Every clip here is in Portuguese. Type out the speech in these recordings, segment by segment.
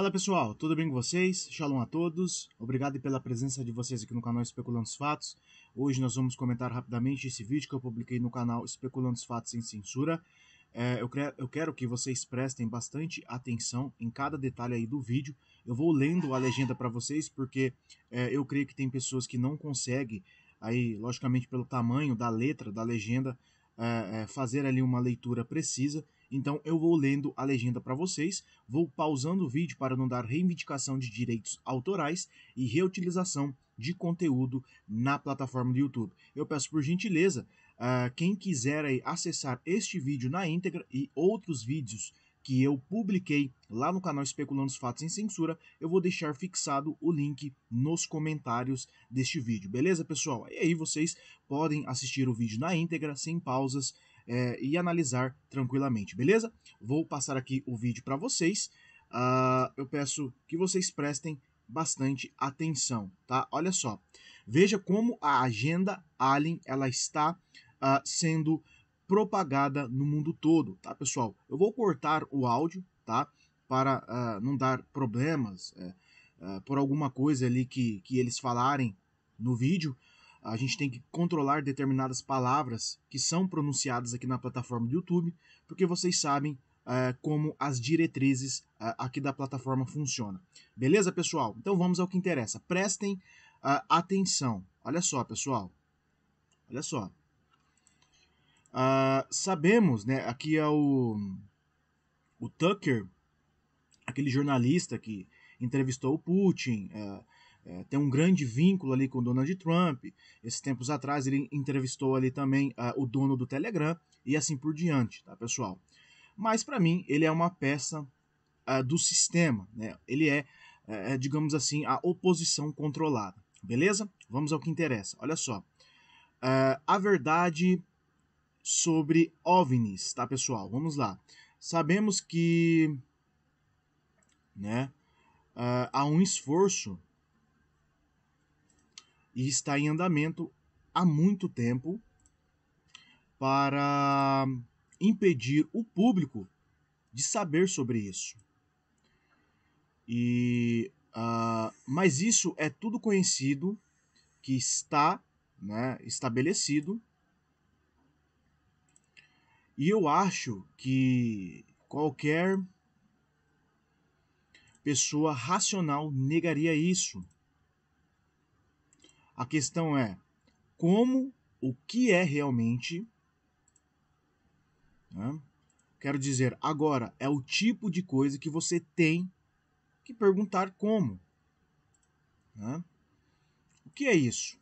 Fala pessoal, tudo bem com vocês? Shalom a todos, obrigado pela presença de vocês aqui no canal Especulando os Fatos. Hoje nós vamos comentar rapidamente esse vídeo que eu publiquei no canal Especulando os Fatos sem Censura. É, eu, eu quero que vocês prestem bastante atenção em cada detalhe aí do vídeo. Eu vou lendo a legenda para vocês porque é, eu creio que tem pessoas que não conseguem, aí, logicamente pelo tamanho da letra, da legenda, é, é fazer ali uma leitura precisa. Então eu vou lendo a legenda para vocês, vou pausando o vídeo para não dar reivindicação de direitos autorais e reutilização de conteúdo na plataforma do YouTube. Eu peço por gentileza, uh, quem quiser aí, acessar este vídeo na íntegra e outros vídeos que eu publiquei lá no canal Especulando os Fatos em Censura, eu vou deixar fixado o link nos comentários deste vídeo, beleza, pessoal? E aí vocês podem assistir o vídeo na íntegra, sem pausas, é, e analisar tranquilamente, beleza? Vou passar aqui o vídeo para vocês. Uh, eu peço que vocês prestem bastante atenção, tá? Olha só, veja como a agenda Alien ela está uh, sendo propagada no mundo todo, tá, pessoal? Eu vou cortar o áudio, tá? Para uh, não dar problemas é, por alguma coisa ali que, que eles falarem no vídeo, a gente tem que controlar determinadas palavras que são pronunciadas aqui na plataforma do YouTube, porque vocês sabem é, como as diretrizes é, aqui da plataforma funcionam. Beleza, pessoal? Então vamos ao que interessa. Prestem é, atenção. Olha só, pessoal. Olha só. sabemos, né? Aqui é o, o Tucker, aquele jornalista que entrevistou o Putin, uh, é, tem um grande vínculo ali com Donald Trump. Esses tempos atrás ele entrevistou ali também uh, o dono do Telegram e assim por diante, tá, pessoal? Mas para mim ele é uma peça uh, do sistema, né? Ele é, uh, digamos assim, a oposição controlada, beleza? Vamos ao que interessa. Olha só, ah, a verdade sobre OVNIs, tá, pessoal? Vamos lá. Sabemos que, né? há um esforço e está em andamento há muito tempo para impedir o público de saber sobre isso. E, uh, mas isso é tudo conhecido, que está né, estabelecido. E eu acho que qualquer pessoa racional negaria isso. A questão é como, o que é realmente. Né? Quero dizer, agora é o tipo de coisa que você tem que perguntar como. Né? O que é isso?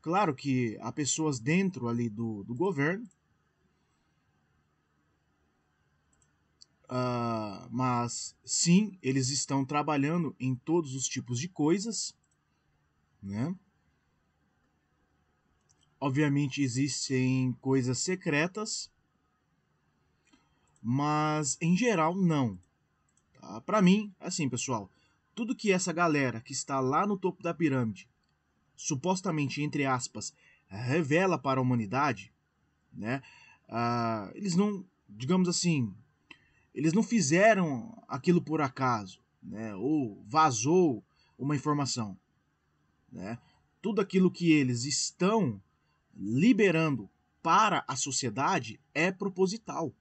Claro que há pessoas dentro ali do, do governo, uh, mas sim, eles estão trabalhando em todos os tipos de coisas né? Obviamente existem coisas secretas, mas em geral não. Tá? Para mim, assim, pessoal, tudo que essa galera que está lá no topo da pirâmide, supostamente entre aspas, revela para a humanidade, né? Ah, eles não, digamos assim, eles não fizeram aquilo por acaso, né? Ou vazou uma informação né? Tudo aquilo que eles estão liberando para a sociedade é proposital.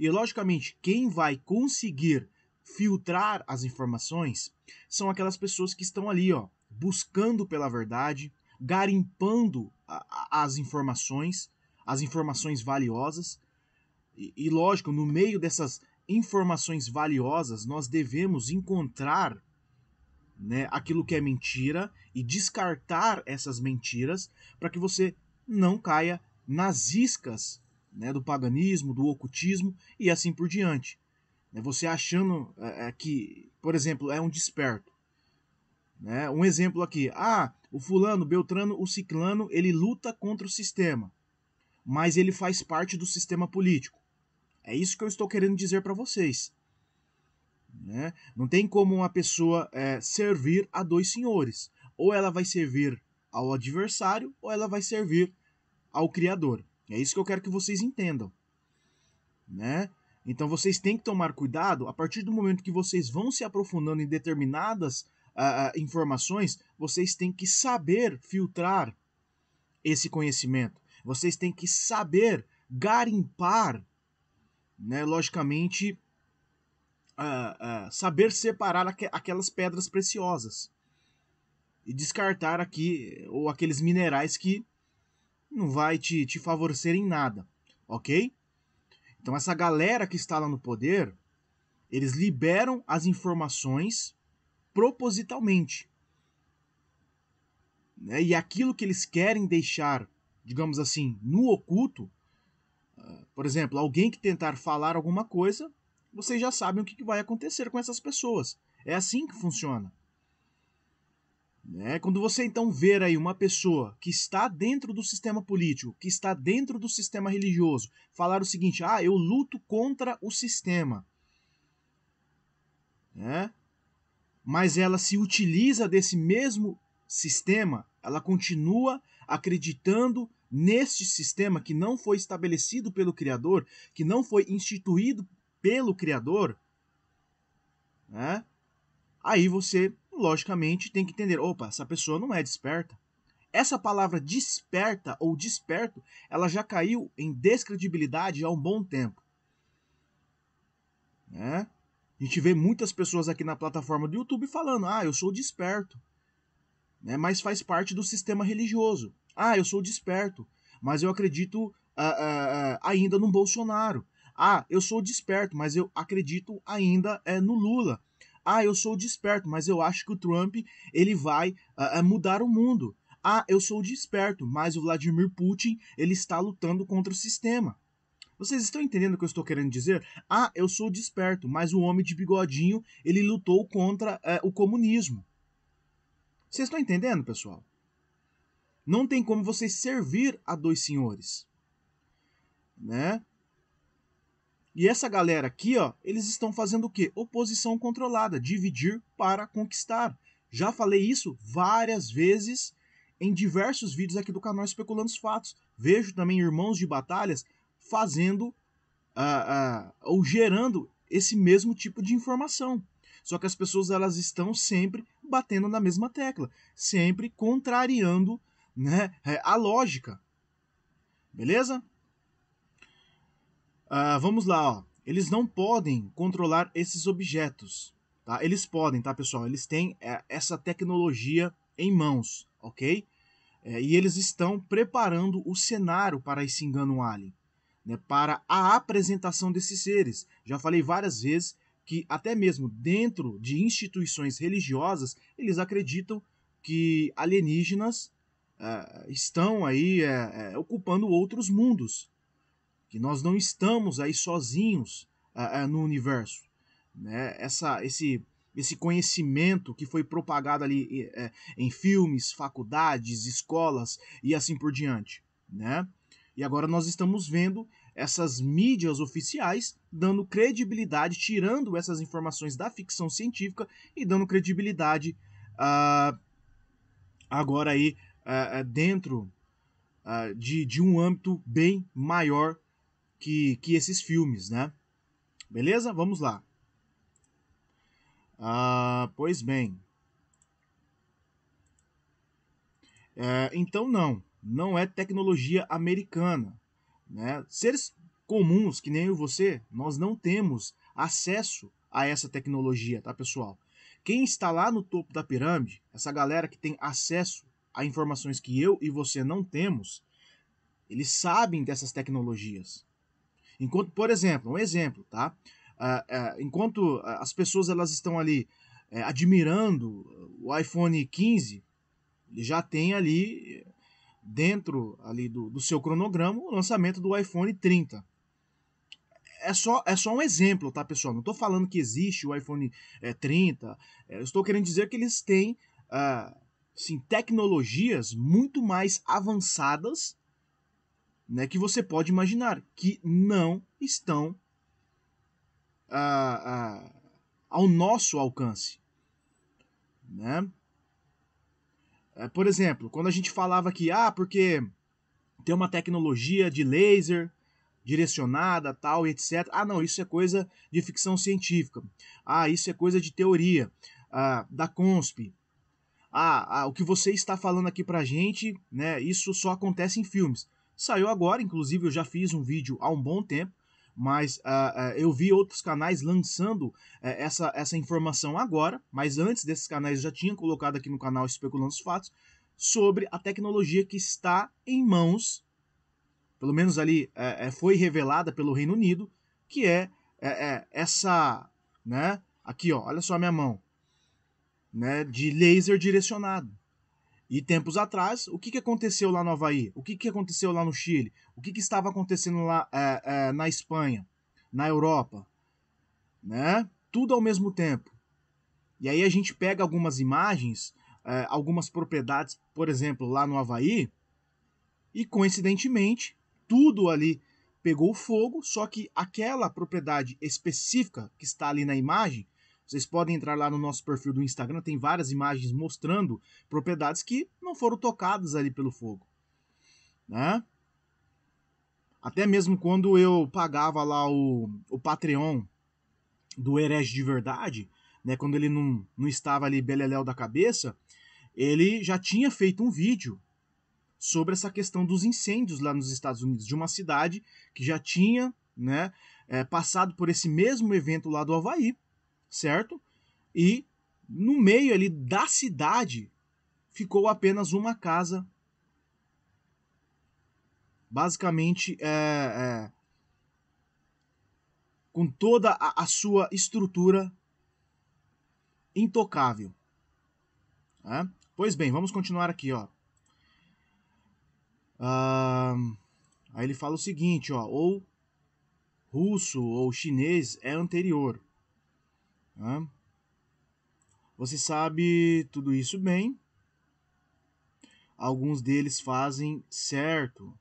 E logicamente, quem vai conseguir filtrar as informações são aquelas pessoas que estão ali, ó, buscando pela verdade, garimpando a, a, as informações, as informações valiosas. E, e lógico, no meio dessas informações valiosas, nós devemos encontrar né, aquilo que é mentira e descartar essas mentiras para que você não caia nas iscas né, do paganismo, do ocultismo e assim por diante. Né, você achando é, é, que, por exemplo, é um desperto. Né? Um exemplo aqui. Ah, o fulano, Beltrano, o ciclano, ele luta contra o sistema, mas ele faz parte do sistema político. É isso que eu estou querendo dizer para vocês. Né? Não tem como uma pessoa é, servir a dois senhores. Ou ela vai servir ao adversário, ou ela vai servir ao Criador. É isso que eu quero que vocês entendam. Né? Então vocês têm que tomar cuidado. A partir do momento que vocês vão se aprofundando em determinadas uh, informações, vocês têm que saber filtrar esse conhecimento. Vocês têm que saber garimpar, né, logicamente, uh, uh, saber separar aqu aquelas pedras preciosas e descartar aqui ou aqueles minerais que não vai te, te favorecer em nada, ok? Então essa galera que está lá no poder, eles liberam as informações propositalmente. Né? E aquilo que eles querem deixar, digamos assim, no oculto, ah, por exemplo, alguém que tentar falar alguma coisa vocês já sabem o que vai acontecer com essas pessoas. É assim que funciona. Né? Quando você então ver aí uma pessoa que está dentro do sistema político, que está dentro do sistema religioso, falar o seguinte: ah, eu luto contra o sistema. Né? Mas ela se utiliza desse mesmo sistema, ela continua acreditando neste sistema que não foi estabelecido pelo Criador, que não foi instituído pelo Criador, né? Aí você, logicamente, tem que entender: opa, essa pessoa não é desperta. Essa palavra desperta ou desperto, ela já caiu em descredibilidade há um bom tempo. Né? A gente vê muitas pessoas aqui na plataforma do YouTube falando: ah, eu sou desperto, né? mas faz parte do sistema religioso. Ah, eu sou desperto, mas eu acredito ah, ah, ah, ainda no Bolsonaro. Ah, eu sou desperto, mas eu acredito ainda é, no Lula. Ah, eu sou desperto, mas eu acho que o Trump ele vai uh, mudar o mundo. Ah, eu sou desperto, mas o Vladimir Putin ele está lutando contra o sistema. Vocês estão entendendo o que eu estou querendo dizer? Ah, eu sou desperto, mas o homem de bigodinho ele lutou contra uh, o comunismo. Vocês estão entendendo, pessoal? Não tem como vocês servir a dois senhores, né? E essa galera aqui, ó, eles estão fazendo o quê? Oposição controlada, dividir para conquistar. Já falei isso várias vezes em diversos vídeos aqui do canal Especulando os Fatos. Vejo também irmãos de batalhas fazendo uh, uh, ou gerando esse mesmo tipo de informação. Só que as pessoas elas estão sempre batendo na mesma tecla, sempre contrariando né, eh, a lógica. Beleza? Uh, vamos lá, ó. eles não podem controlar esses objetos, tá? Eles podem, tá, pessoal? Eles têm é, essa tecnologia em mãos, ok? É, e eles estão preparando o cenário para esse engano alien, né? Para a apresentação desses seres. Já falei várias vezes que até mesmo dentro de instituições religiosas eles acreditam que alienígenas é, estão aí é, é, ocupando outros mundos, que nós não estamos aí sozinhos uh, uh, no universo. Né? Essa, esse, esse conhecimento que foi propagado ali uh, em filmes, faculdades, escolas e assim por diante. Né? E agora nós estamos vendo essas mídias oficiais dando credibilidade, tirando essas informações da ficção científica e dando credibilidade ah, agora aí ah, ah, dentro de, de um âmbito bem maior que, que esses filmes, né? Beleza? Vamos lá. Ah, pois bem. É, então, não. Não é tecnologia americana. Né? Seres comuns, que nem eu e você, nós não temos acesso a essa tecnologia, tá, pessoal? Quem está lá no topo da pirâmide, essa galera que tem acesso a informações que eu e você não temos, eles sabem dessas tecnologias. Enquanto, por exemplo, um exemplo, tá? Uh, uh, enquanto ah, as pessoas elas estão ali uh, admirando o iPhone 15, ele já tem ali dentro ali do, do seu cronograma o lançamento do iPhone 30. É só, é só um exemplo, tá, pessoal? Não estou falando que existe o iPhone é, 30. É, estou querendo dizer que eles têm sim, tecnologias muito mais avançadas né, que você pode imaginar, que não estão ao nosso alcance. Né? É, por exemplo, quando a gente falava que, ah, porque tem uma tecnologia de laser direcionada, tal, etc. Ah, não, isso é coisa de ficção científica. Ah, isso é coisa de teoria ah, da consp. Ah, ah, o que você está falando aqui pra gente, né? Isso só acontece em filmes. Saiu agora, inclusive eu já fiz um vídeo há um bom tempo, mas uh, uh, eu vi outros canais lançando uh, essa, essa informação agora, mas antes desses canais eu já tinha colocado aqui no canal Especulando os Fatos, sobre a tecnologia que está em mãos, pelo menos ali eh, eh, foi revelada pelo Reino Unido, que é, essa, né, aqui ó, olha só a minha mão, né, de laser direcionado. E tempos atrás, o que, que aconteceu lá no Havaí? O que, que aconteceu lá no Chile? O que, que estava acontecendo lá é, é, na Espanha, na Europa? Né? Tudo ao mesmo tempo. E aí a gente pega algumas imagens, é, algumas propriedades, por exemplo, lá no Havaí, e coincidentemente, tudo ali pegou fogo, só que aquela propriedade específica que está ali na imagem vocês podem entrar lá no nosso perfil do Instagram, tem várias imagens mostrando propriedades que não foram tocadas ali pelo fogo. Né? Até mesmo quando eu pagava lá o, o Patreon do Herege de Verdade, né, quando ele não, não estava ali beleléu da cabeça, ele já tinha feito um vídeo sobre essa questão dos incêndios lá nos Estados Unidos, de uma cidade que já tinha né, é, passado por esse mesmo evento lá do Havaí, certo? E no meio ali da cidade ficou apenas uma casa. Basicamente, é, é, com toda a, a sua estrutura intocável. É? Pois bem, vamos continuar aqui, ó. Ah, aí ele fala o seguinte, ó, ou russo ou chinês é anterior. Né? Você sabe tudo isso bem. Alguns deles fazem certo,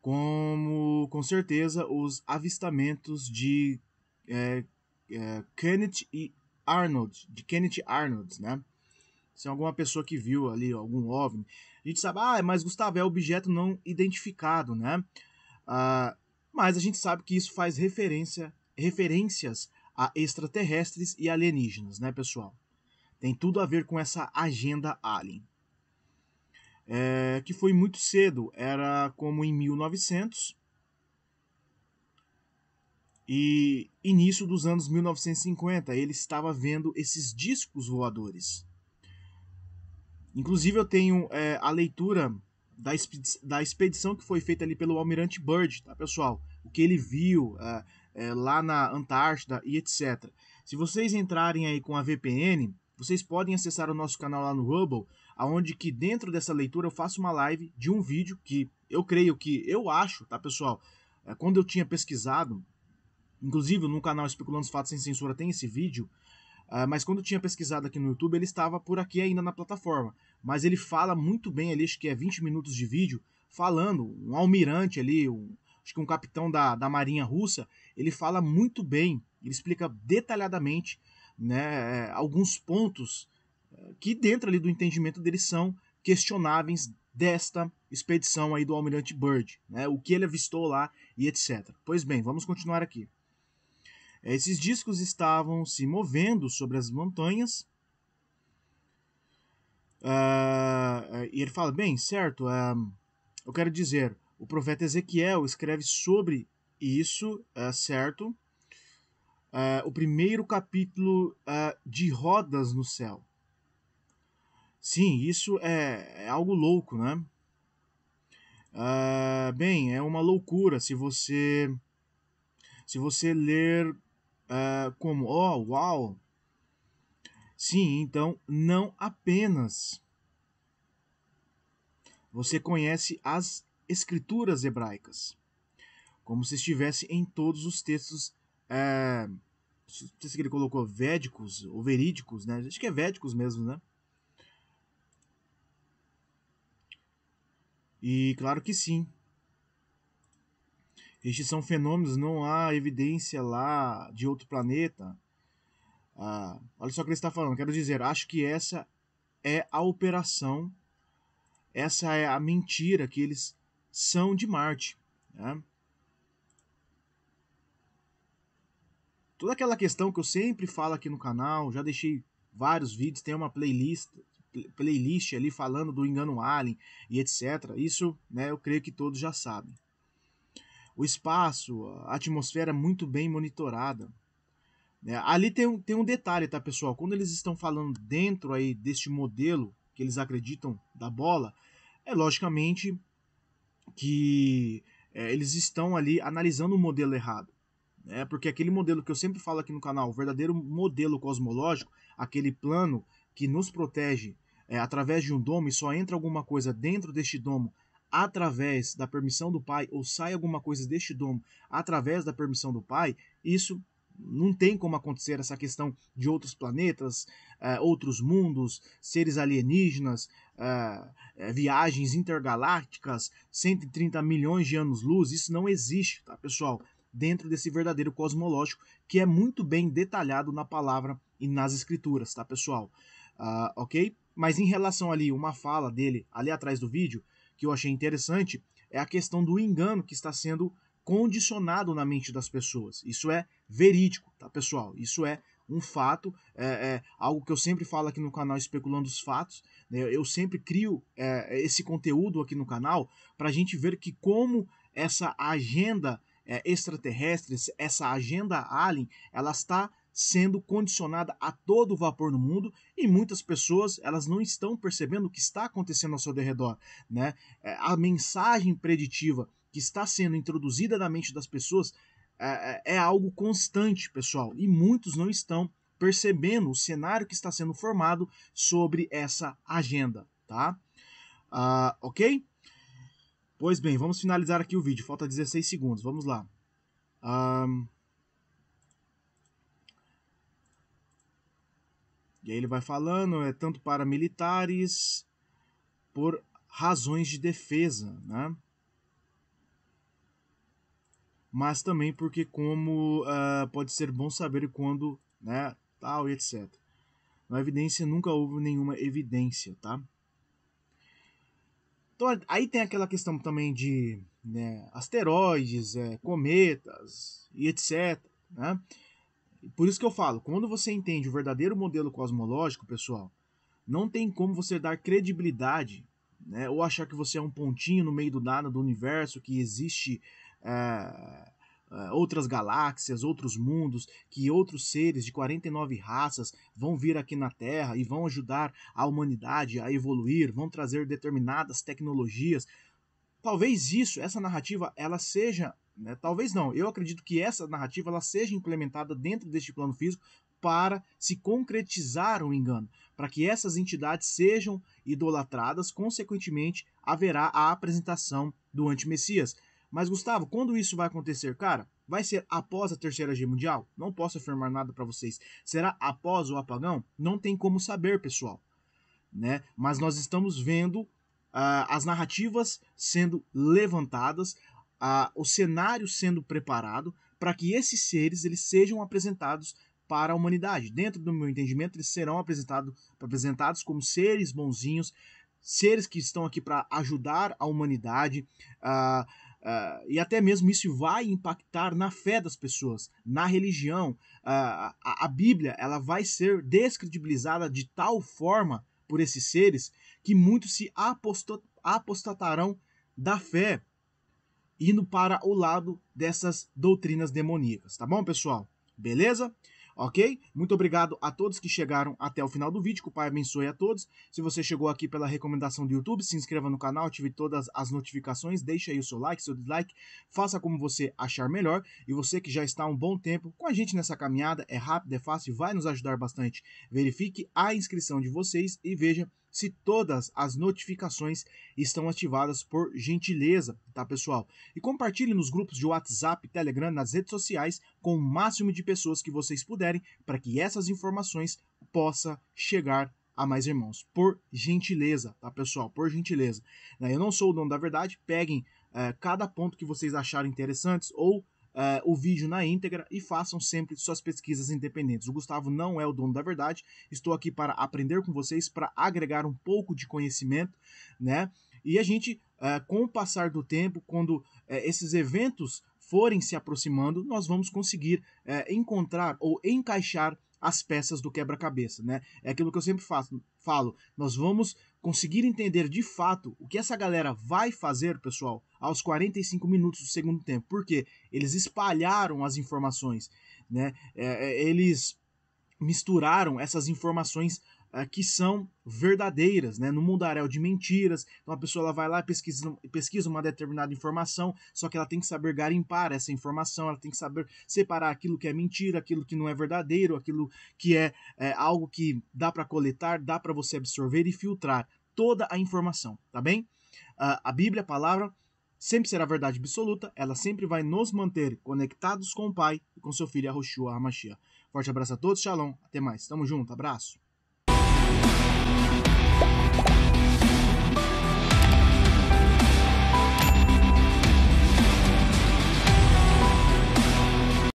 como com certeza os avistamentos de é, é, Kenneth e Arnold, de Kenneth Arnold, né? Se alguma pessoa que viu ali algum OVNI, a gente sabe, ah, mas Gustavo é objeto não identificado, né? Ah, mas a gente sabe que isso faz referência, referências a extraterrestres e alienígenas, né, pessoal? Tem tudo a ver com essa agenda alien. É, que foi muito cedo, era como em 1900 e início dos anos 1950, ele estava vendo esses discos voadores. Inclusive, eu tenho é, a leitura da, expedição que foi feita ali pelo Almirante Bird, tá, pessoal? O que ele viu, é, é, lá na Antártida e etc. Se vocês entrarem aí com a VPN, vocês podem acessar o nosso canal lá no Hubble, aonde que dentro dessa leitura eu faço uma live de um vídeo que eu creio que, eu acho, tá pessoal, é, quando eu tinha pesquisado, inclusive no canal Especulando os Fatos Sem Censura tem esse vídeo, Uh, mas quando eu tinha pesquisado aqui no YouTube, ele estava por aqui ainda na plataforma. Mas ele fala muito bem ali, acho que é 20 minutos de vídeo, falando, um almirante ali, um, acho que um capitão da, da Marinha Russa, ele fala muito bem, ele explica detalhadamente né, é, alguns pontos é, que dentro ali do entendimento dele são questionáveis desta expedição aí do almirante Bird né, o que ele avistou lá e etc. Pois bem, vamos continuar aqui. É, esses discos estavam se movendo sobre as montanhas. Uh, e ele fala: bem, certo, uh, eu quero dizer, o profeta Ezequiel escreve sobre isso, é certo? Eh, o primeiro capítulo eh, de Rodas no Céu. Sim, isso é, é algo louco, né? bem, é uma loucura se você se você ler como oh, uau. Sim, então não apenas você conhece as escrituras hebraicas, como se estivesse em todos os textos. É, não sei se ele colocou védicos ou verídicos, né? Acho que é védicos mesmo, né? E claro que sim. Estes são fenômenos, não há evidência lá de outro planeta. Ah, olha só o que ele está falando. Quero dizer, acho que essa é a operação, essa é a mentira que eles são de Marte. Né? Toda aquela questão que eu sempre falo aqui no canal, já deixei vários vídeos, tem uma playlist, playlist ali falando do engano alien e etc. Isso, né, eu creio que todos já sabem. O espaço, a atmosfera é muito bem monitorada. É, ali tem um, tem um detalhe, tá, pessoal? Quando eles estão falando dentro aí deste modelo que eles acreditam da bola, é logicamente que é, eles estão ali analisando o modelo errado. Né? Porque aquele modelo que eu sempre falo aqui no canal, o verdadeiro modelo cosmológico, aquele plano que nos protege é, através de um domo e só entra alguma coisa dentro deste domo através da permissão do pai ou sai alguma coisa deste domo através da permissão do pai, isso não tem como acontecer essa questão de outros planetas, uh, outros mundos, seres alienígenas, uh, viagens intergalácticas, 130 milhões de anos-luz, isso não existe, tá, pessoal? Dentro desse verdadeiro cosmológico que é muito bem detalhado na palavra e nas escrituras, tá, pessoal? Uh, ok? Mas em relação ali, uma fala dele ali atrás do vídeo que eu achei interessante é a questão do engano que está sendo condicionado na mente das pessoas. Isso é verídico, tá, pessoal? Isso é um fato, é, é algo que eu sempre falo aqui no canal Especulando os Fatos. Né? Eu sempre crio é, esse conteúdo aqui no canal para a gente ver que como essa agenda é, extraterrestre, essa agenda alien, ela está sendo condicionada a todo vapor no mundo e muitas pessoas elas não estão percebendo o que está acontecendo ao seu redor, né? É, a mensagem preditiva que está sendo introduzida na mente das pessoas é, é, é algo constante, pessoal, e muitos não estão percebendo o cenário que está sendo formado sobre essa agenda, tá? Uh, ok? Pois bem, vamos finalizar aqui o vídeo, falta 16 segundos, vamos lá. Um... E aí ele vai falando, é tanto para militares por razões de defesa, né? mas também porque como uh, pode ser bom saber quando, né, tal e etc. Na evidência nunca houve nenhuma evidência, tá? Então aí tem aquela questão também de né, asteroides, é, cometas e etc. Né? Por isso que eu falo, quando você entende o verdadeiro modelo cosmológico, pessoal, não tem como você dar credibilidade né? ou achar que você é um pontinho no meio do nada do universo, que existe é, outras galáxias, outros mundos, que outros seres de 49 raças vão vir aqui na Terra e vão ajudar a humanidade a evoluir, vão trazer determinadas tecnologias. Talvez isso, essa narrativa, ela seja né? Talvez não. Eu acredito que essa narrativa ela seja implementada dentro deste plano físico para se concretizar o engano. Para que essas entidades sejam idolatradas, consequentemente, haverá a apresentação do anti-messias. Mas, Gustavo, quando isso vai acontecer, cara? Vai ser após a Terceira Guerra Mundial? Não posso afirmar nada para vocês. Será após o apagão? Não tem como saber, pessoal. Né? Mas nós estamos vendo uh, as narrativas sendo levantadas, uh, o cenário sendo preparado para que esses seres eles sejam apresentados para a humanidade. Dentro do meu entendimento, eles serão apresentado, apresentados como seres bonzinhos, seres que estão aqui para ajudar a humanidade. Uh, uh, e até mesmo isso vai impactar na fé das pessoas, na religião. Uh, a, a Bíblia ela vai ser descredibilizada de tal forma por esses seres que muitos se apostatarão da fé, indo para o lado dessas doutrinas demoníacas. Tá bom, pessoal? Beleza? ok? Muito obrigado a todos que chegaram até o final do vídeo, que o Pai abençoe a todos. Se você chegou aqui pela recomendação do YouTube, se inscreva no canal, ative todas as notificações, deixe aí o seu like, seu dislike, faça como você achar melhor. E você que já está há um bom tempo com a gente nessa caminhada, é rápido, é fácil, vai nos ajudar bastante. Verifique a inscrição de vocês e veja se todas as notificações estão ativadas por gentileza, tá pessoal? E compartilhe nos grupos de WhatsApp, Telegram, nas redes sociais com o máximo de pessoas que vocês puderem para que essas informações possam chegar a mais irmãos, por gentileza, tá pessoal? Por gentileza. Eu não sou o dono da verdade, peguem é, cada ponto que vocês acharem interessantes ou uh, o vídeo na íntegra e façam sempre suas pesquisas independentes. O Gustavo não é o dono da verdade, estou aqui para aprender com vocês, para agregar um pouco de conhecimento, né? E a gente, uh, com o passar do tempo, quando uh, esses eventos forem se aproximando, nós vamos conseguir eh, encontrar ou encaixar as peças do quebra-cabeça, né? É aquilo que eu sempre faço, falo. Nós vamos conseguir entender de fato o que essa galera vai fazer, pessoal, aos 45 minutos do segundo tempo. Porque eles espalharam as informações, né? É, é eles misturaram essas informações ah, que são verdadeiras, né? No mundaréu de mentiras, então a pessoa ela vai lá e pesquisa, pesquisa uma determinada informação, só que ela tem que saber garimpar essa informação, ela tem que saber separar aquilo que é mentira, aquilo que não é verdadeiro, aquilo que é, é algo que dá para coletar, dá para você absorver e filtrar toda a informação, tá bem? Uh, a Bíblia, a palavra, sempre será verdade absoluta, ela sempre vai nos manter conectados com o Pai e com seu filho Yahushua HaMashiach. Forte abraço a todos, Shalom, até mais, tamo junto, abraço.